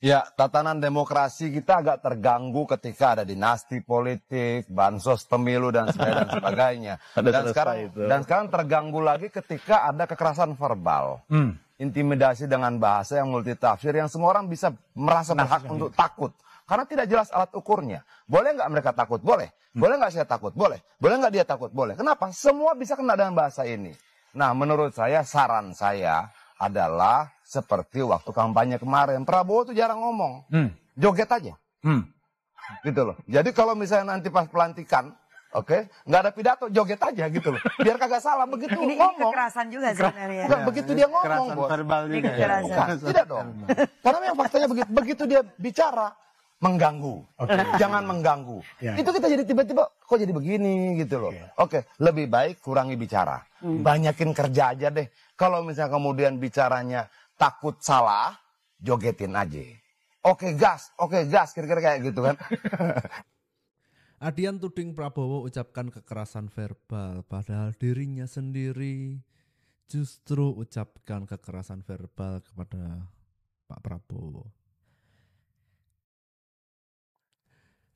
Ya, tatanan demokrasi kita agak terganggu ketika ada dinasti politik, bansos pemilu dan sebagainya. dan sekarang itu. dan sekarang terganggu lagi ketika ada kekerasan verbal. Hmm. Intimidasi dengan bahasa yang multitafsir yang semua orang bisa merasa nah, berhak untuk takut karena tidak jelas alat ukurnya. Boleh nggak mereka takut? Boleh. Hmm. Boleh nggak saya takut? Boleh. Boleh nggak dia takut? Boleh. Kenapa? Semua bisa kena dengan bahasa ini. Nah, menurut saya saran saya adalah seperti waktu kampanye kemarin. Prabowo tuh jarang ngomong, hmm. joget aja. Hmm. Gitu loh. Jadi kalau misalnya nanti pas pelantikan, Oke, okay? nggak ada pidato, joget aja gitu loh. Biar kagak salah begitu ini, ngomong. Ini kekerasan juga sebenarnya. Enggak, ya, begitu dia ngomong, Kerasan verbal juga. ya. tidak dong. Karena memang faktanya begitu, begitu dia bicara, mengganggu. Okay. Jangan mengganggu. Yeah. Itu kita jadi tiba-tiba kok jadi begini gitu loh. Yeah. Oke, okay, lebih baik kurangi bicara. Mm. Banyakin kerja aja deh. Kalau misalnya kemudian bicaranya takut salah, jogetin aja. Oke okay, gas, oke okay, gas, kira-kira kayak gitu kan. Adian tuding Prabowo ucapkan kekerasan verbal padahal dirinya sendiri justru ucapkan kekerasan verbal kepada Pak Prabowo.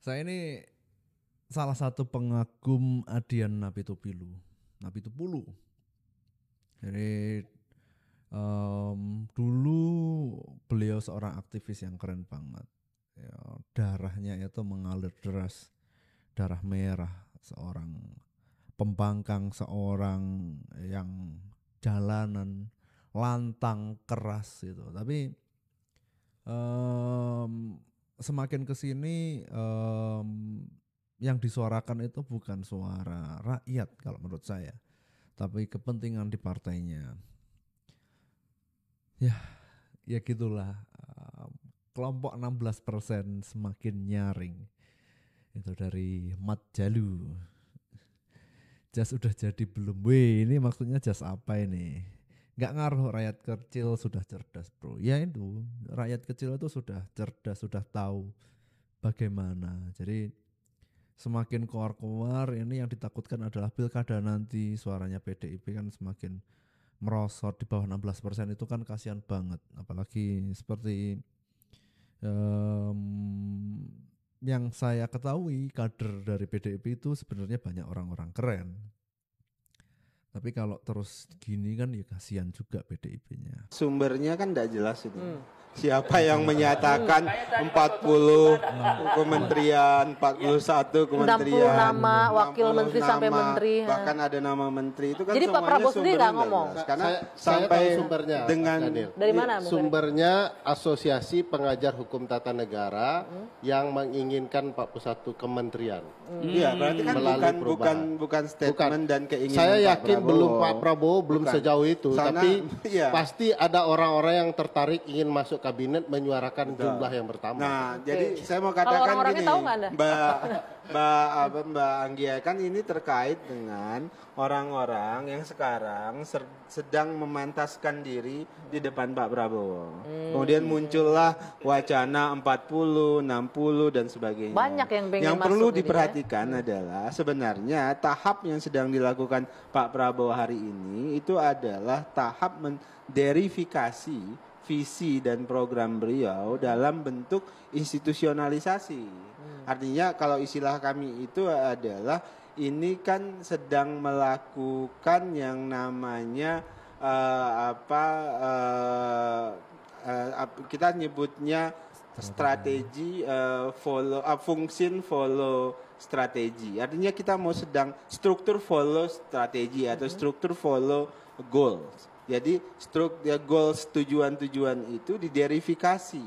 Saya ini salah satu pengagum Adian Nabi Nabi Tupulu. Jadi um, dulu beliau seorang aktivis yang keren banget. Ya, darahnya itu mengalir deras, darah merah seorang pembangkang, seorang yang jalanan lantang keras itu. Tapi um, semakin kesini um, mmm, yang disuarakan itu bukan suara rakyat kalau menurut saya, tapi kepentingan di partainya. Ya, ya gitulah. Um, kelompok 16% semakin nyaring. Itu dari Mat Jalu. Jas udah jadi belum? Weh, ini maksudnya jas apa ini? nggak ngaruh rakyat kecil sudah cerdas bro ya itu rakyat kecil itu sudah cerdas sudah tahu bagaimana jadi semakin keluar-keluar ini yang ditakutkan adalah pilkada nanti suaranya PDIP kan semakin merosot di bawah 16% itu kan kasihan banget apalagi seperti um, yang saya ketahui kader dari PDIP itu sebenarnya banyak orang-orang keren tapi kalau terus gini kan ya kasihan juga PDIP-nya. Sumbernya kan tidak jelas itu. Hmm. Siapa yang iya. menyatakan 40 nah. kementerian, 41 iya. kementerian, 60 nama, wakil menteri sampai menteri. Bahkan ada nama menteri itu kan Jadi Pak Prabowo sendiri nggak ngomong. Karena saya, sampai saya sumbernya dengan dari iya. mana? Sumbernya Asosiasi Pengajar Hukum Tata Negara hmm. yang menginginkan 41 kementerian. Hmm. Iya, hmm. berarti kan bukan, bukan bukan statement bukan. dan keinginan. Saya yakin belum Pak Prabowo belum Bukan. sejauh itu, Sana, tapi iya. pasti ada orang-orang yang tertarik ingin masuk kabinet menyuarakan Betul. jumlah yang pertama. Nah, okay. jadi saya mau katakan Kalau orang gini, tahu Mbak Mbak apa ah, Mbak Anggia kan ini terkait dengan orang-orang yang sekarang sedang memantaskan diri di depan Pak Prabowo. Hmm. Kemudian iya. muncullah wacana 40, 60 dan sebagainya. Banyak yang pengen Yang perlu ya. diperhatikan ya? adalah sebenarnya tahap yang sedang dilakukan Pak Prabowo hari ini itu adalah tahap menderifikasi visi dan program beliau dalam bentuk institusionalisasi. Artinya kalau istilah kami itu adalah ini kan sedang melakukan yang namanya uh, apa uh, uh, kita nyebutnya strategi uh, follow uh, function follow strategi. Artinya kita mau sedang struktur follow strategi atau mm-hmm. struktur follow goals. Jadi struk ya, goals tujuan-tujuan itu diderifikasi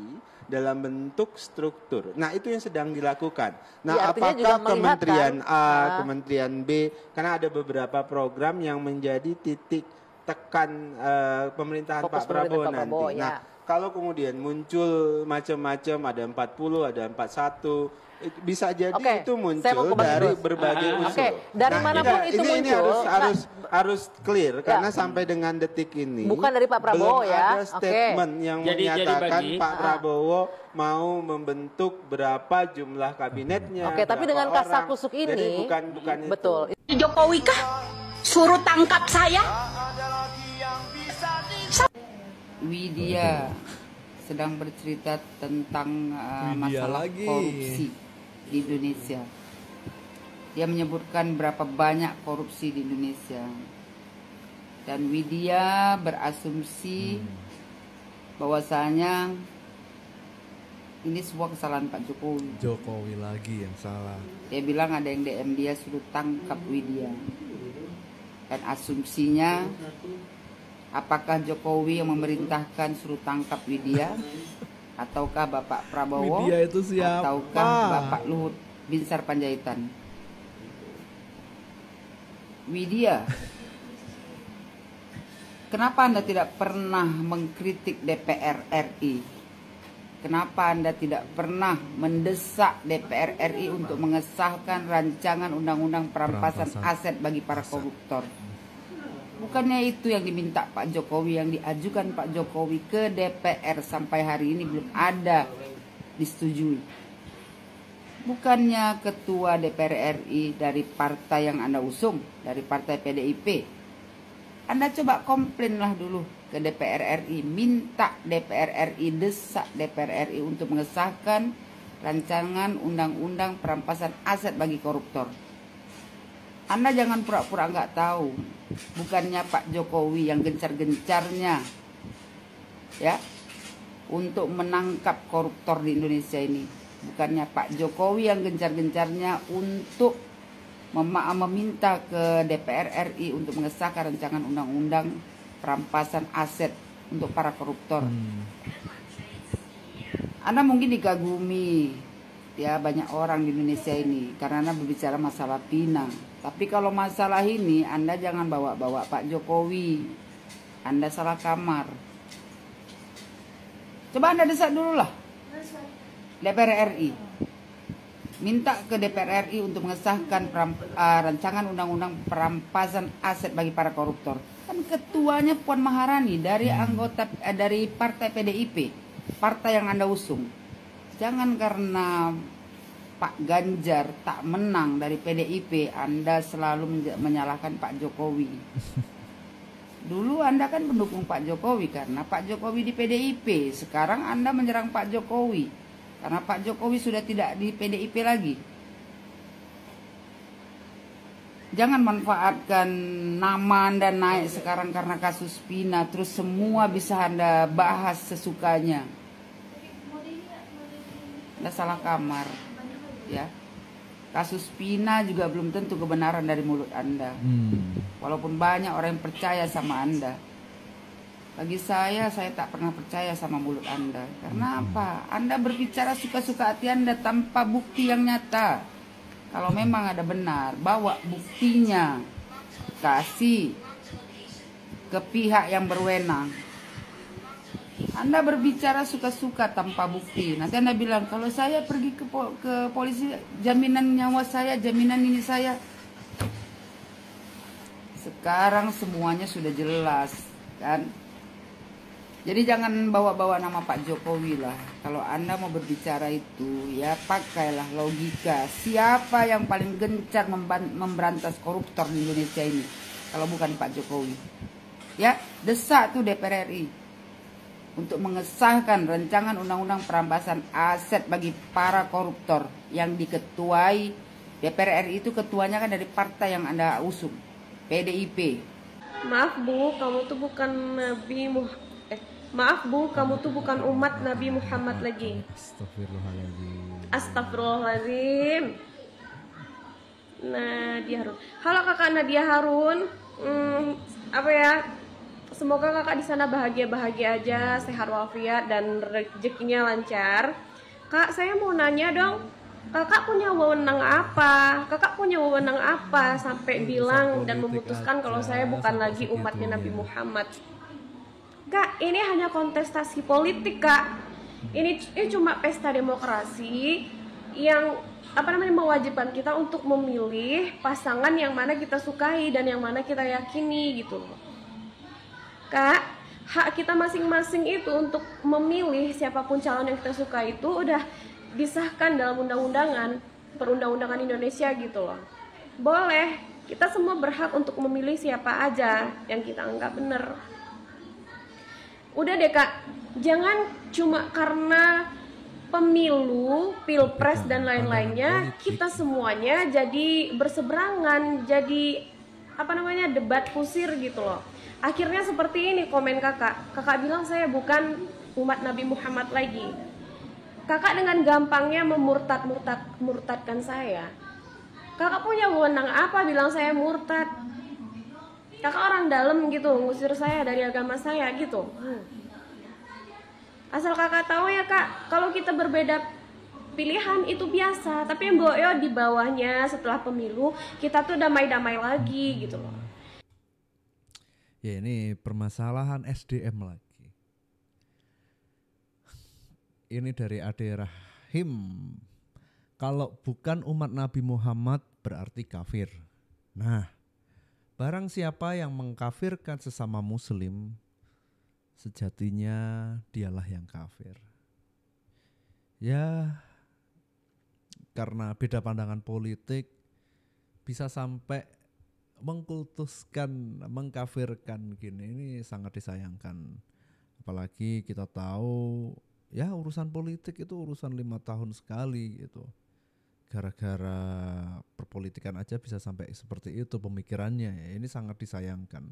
dalam bentuk struktur. Nah, itu yang sedang dilakukan. Nah, ya, apakah kementerian kan? A, nah. kementerian B karena ada beberapa program yang menjadi titik tekan uh, pemerintahan Fokus Pak Prabowo Pak nanti. Prabowo, nah, ya. Nah, kalau kemudian muncul macam-macam ada 40, ada 41 bisa jadi okay. itu muncul dari berbagai unsur. usul. okay. dari nah, manapun ini, itu ini, muncul. Ini harus nah, harus harus clear ya. karena sampai dengan detik ini bukan dari Pak Prabowo belum ya. ada statement okay. yang jadi, menyatakan jadi Pak ah. Prabowo mau membentuk berapa jumlah kabinetnya. Oke, okay, tapi dengan kusuk ini jadi bukan bukan betul. Itu. Jokowi kah suruh tangkap saya? Widya sedang bercerita tentang uh, masalah lagi. korupsi di Indonesia. Dia menyebutkan berapa banyak korupsi di Indonesia. Dan Widya berasumsi hmm. bahwasanya ini semua kesalahan Pak Jokowi. Jokowi lagi yang salah. Dia bilang ada yang DM dia suruh tangkap Widya. Dan asumsinya apakah Jokowi yang memerintahkan suruh tangkap Widya ataukah Bapak Prabowo Media itu siapa? ataukah Bapak Luhut Binsar Panjaitan Widya Kenapa Anda tidak pernah mengkritik DPR RI? Kenapa Anda tidak pernah mendesak DPR RI untuk mengesahkan rancangan undang-undang perampasan, perampasan aset bagi para koruptor? Bukannya itu yang diminta Pak Jokowi, yang diajukan Pak Jokowi ke DPR sampai hari ini belum ada disetujui. Bukannya ketua DPR RI dari partai yang Anda usung, dari partai PDIP. Anda coba komplainlah dulu ke DPR RI, minta DPR RI, desak DPR RI untuk mengesahkan rancangan undang-undang perampasan aset bagi koruptor. Anda jangan pura-pura nggak -pura tahu bukannya Pak Jokowi yang gencar-gencarnya ya untuk menangkap koruptor di Indonesia ini bukannya Pak Jokowi yang gencar-gencarnya untuk meminta ke DPR RI untuk mengesahkan rancangan undang-undang perampasan aset untuk para koruptor. Hmm. Anda mungkin dikagumi ya banyak orang di Indonesia ini karena Anda berbicara masalah Pinang tapi kalau masalah ini Anda jangan bawa-bawa Pak Jokowi. Anda salah kamar. Coba Anda desak dulu lah. DPR RI. Minta ke DPR RI untuk mengesahkan uh, rancangan undang-undang perampasan aset bagi para koruptor. Kan ketuanya Puan Maharani dari hmm. anggota uh, dari partai PDIP, partai yang Anda usung. Jangan karena Pak Ganjar tak menang dari PDIP, Anda selalu menyalahkan Pak Jokowi. Dulu Anda kan mendukung Pak Jokowi karena Pak Jokowi di PDIP, sekarang Anda menyerang Pak Jokowi karena Pak Jokowi sudah tidak di PDIP lagi. Jangan manfaatkan nama Anda naik sekarang karena kasus Pina, terus semua bisa Anda bahas sesukanya. Anda salah kamar ya kasus Pina juga belum tentu kebenaran dari mulut Anda. Hmm. Walaupun banyak orang yang percaya sama Anda. Bagi saya, saya tak pernah percaya sama mulut Anda. Karena hmm. apa? Anda berbicara suka-suka hati Anda tanpa bukti yang nyata. Kalau memang ada benar, bawa buktinya. Kasih ke pihak yang berwenang. Anda berbicara suka-suka tanpa bukti. Nanti Anda bilang, kalau saya pergi ke, pol ke polisi, jaminan nyawa saya, jaminan ini saya. Sekarang semuanya sudah jelas, kan? Jadi jangan bawa-bawa nama Pak Jokowi lah. Kalau Anda mau berbicara itu, ya pakailah logika. Siapa yang paling gencar memberantas koruptor di Indonesia ini? Kalau bukan Pak Jokowi. Ya, desak tuh DPR RI untuk mengesahkan rancangan undang-undang perampasan aset bagi para koruptor yang diketuai DPR RI itu ketuanya kan dari partai yang Anda usung, PDIP. Maaf Bu, kamu tuh bukan Nabi Muhammad. Eh, maaf Bu, kamu tuh bukan umat Nabi Muhammad lagi. Astagfirullahaladzim. Astagfirullahaladzim. Nah, dia Harun. Halo Kakak Nadia Harun. Hmm, apa ya? Semoga kakak di sana bahagia-bahagia aja, sehat walafiat dan rezekinya lancar. Kak, saya mau nanya dong, kakak punya wewenang apa? Kakak punya wewenang apa sampai bilang dan memutuskan kalau saya bukan lagi umatnya Nabi Muhammad? Kak, ini hanya kontestasi politik, Kak. Ini, ini cuma pesta demokrasi yang apa namanya mewajibkan kita untuk memilih pasangan yang mana kita sukai dan yang mana kita yakini gitu loh. Kak, hak kita masing-masing itu untuk memilih siapapun calon yang kita suka itu udah disahkan dalam undang-undangan perundang-undangan Indonesia gitu loh. Boleh, kita semua berhak untuk memilih siapa aja yang kita anggap bener. Udah deh kak, jangan cuma karena pemilu, pilpres dan lain-lainnya kita semuanya jadi berseberangan, jadi apa namanya debat kusir gitu loh. Akhirnya seperti ini komen kakak. Kakak bilang saya bukan umat Nabi Muhammad lagi. Kakak dengan gampangnya memurtad-murtad murtadkan saya. Kakak punya wewenang apa bilang saya murtad? Kakak orang dalam gitu, ngusir saya dari agama saya gitu. Asal kakak tahu ya kak, kalau kita berbeda pilihan itu biasa, tapi yang boyo ya di bawahnya setelah pemilu kita tuh damai-damai lagi gitu loh. Ya ini permasalahan SDM lagi. Ini dari Ade Rahim. Kalau bukan umat Nabi Muhammad berarti kafir. Nah, barang siapa yang mengkafirkan sesama muslim, sejatinya dialah yang kafir. Ya, karena beda pandangan politik bisa sampai mengkultuskan, mengkafirkan gini ini sangat disayangkan. Apalagi kita tahu ya urusan politik itu urusan lima tahun sekali gitu. Gara-gara perpolitikan aja bisa sampai seperti itu pemikirannya ya. Ini sangat disayangkan.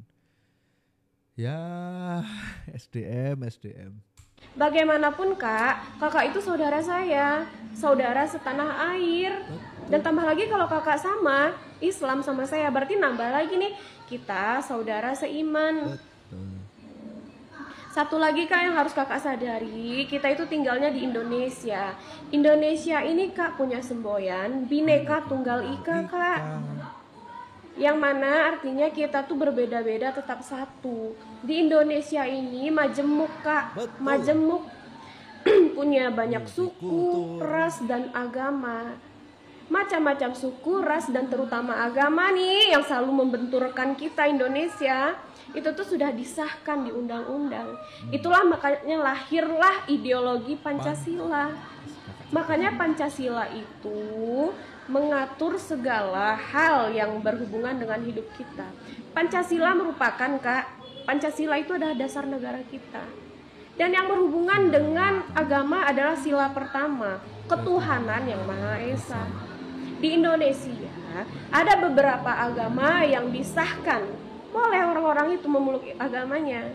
Ya SDM, SDM. Bagaimanapun kak, kakak itu saudara saya, saudara setanah air. Betul dan tambah lagi kalau kakak sama Islam sama saya berarti nambah lagi nih kita saudara seiman satu lagi kak yang harus kakak sadari kita itu tinggalnya di Indonesia Indonesia ini kak punya semboyan bineka iya, tunggal ika kak yang mana artinya kita tuh berbeda-beda tetap satu di Indonesia ini majemuk kak majemuk punya banyak iya, suku ras dan agama macam-macam suku, ras, dan terutama agama nih yang selalu membenturkan kita Indonesia itu tuh sudah disahkan di undang-undang. Hmm. Itulah makanya lahirlah ideologi Pancasila. Makanya Pancasila itu mengatur segala hal yang berhubungan dengan hidup kita. Pancasila merupakan Kak, Pancasila itu adalah dasar negara kita. Dan yang berhubungan dengan agama adalah sila pertama, ketuhanan yang Maha Esa di Indonesia ada beberapa agama yang disahkan oleh orang-orang itu memeluk agamanya.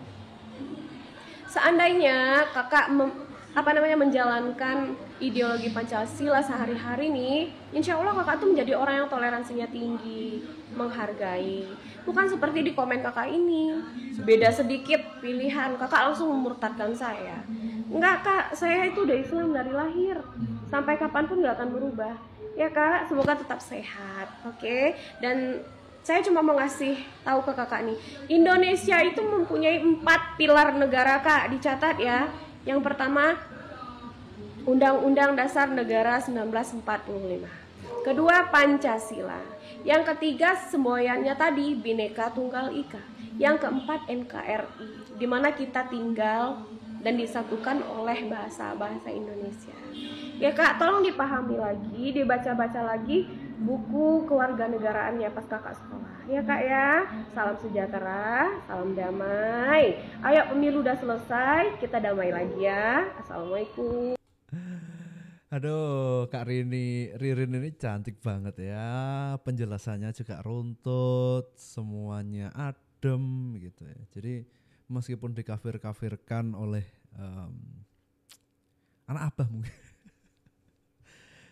Seandainya kakak mem, apa namanya menjalankan ideologi Pancasila sehari-hari ini, insya Allah kakak tuh menjadi orang yang toleransinya tinggi, menghargai. Bukan seperti di komen kakak ini, beda sedikit pilihan kakak langsung memurtadkan saya. Enggak kak, saya itu udah Islam dari lahir, sampai kapanpun nggak akan berubah ya kak semoga tetap sehat oke okay? dan saya cuma mau ngasih tahu ke kakak nih Indonesia itu mempunyai empat pilar negara kak dicatat ya yang pertama Undang-Undang Dasar Negara 1945 kedua Pancasila yang ketiga semboyannya tadi bineka Tunggal Ika yang keempat NKRI di mana kita tinggal dan disatukan oleh bahasa-bahasa Indonesia ya kak tolong dipahami lagi dibaca-baca lagi buku keluarga kewarganegaraannya pas kakak sekolah ya kak ya salam sejahtera salam damai ayo pemilu udah selesai kita damai lagi ya assalamualaikum Aduh, Kak Rini, Ririn ini cantik banget ya. Penjelasannya juga runtut, semuanya adem gitu ya. Jadi meskipun dikafir-kafirkan oleh um, anak abah mungkin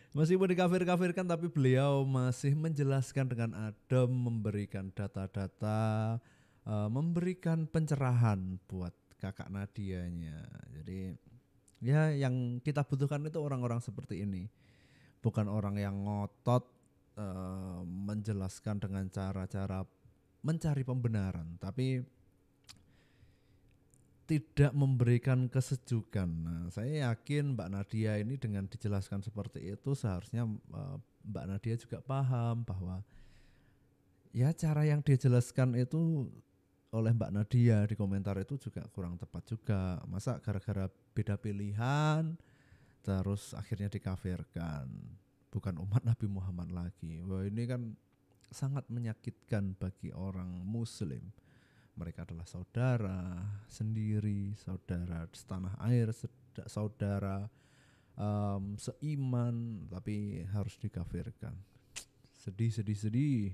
Meskipun dikafir-kafirkan tapi beliau masih menjelaskan dengan adem, memberikan data-data, eh, memberikan pencerahan buat kakak Nadianya. Jadi ya yang kita butuhkan itu orang-orang seperti ini. Bukan orang yang ngotot eh, menjelaskan dengan cara-cara mencari pembenaran, tapi tidak memberikan kesejukan. Nah, saya yakin Mbak Nadia ini dengan dijelaskan seperti itu seharusnya eh, Mbak Nadia juga paham bahwa ya cara yang dijelaskan itu oleh Mbak Nadia di komentar itu juga kurang tepat juga. Masa gara-gara beda pilihan terus akhirnya dikafirkan. Bukan umat Nabi Muhammad lagi. Wah, ini kan sangat menyakitkan bagi orang muslim mereka adalah saudara sendiri, saudara setanah air, saudara um, seiman, tapi harus dikafirkan. Sedih, sedih, sedih.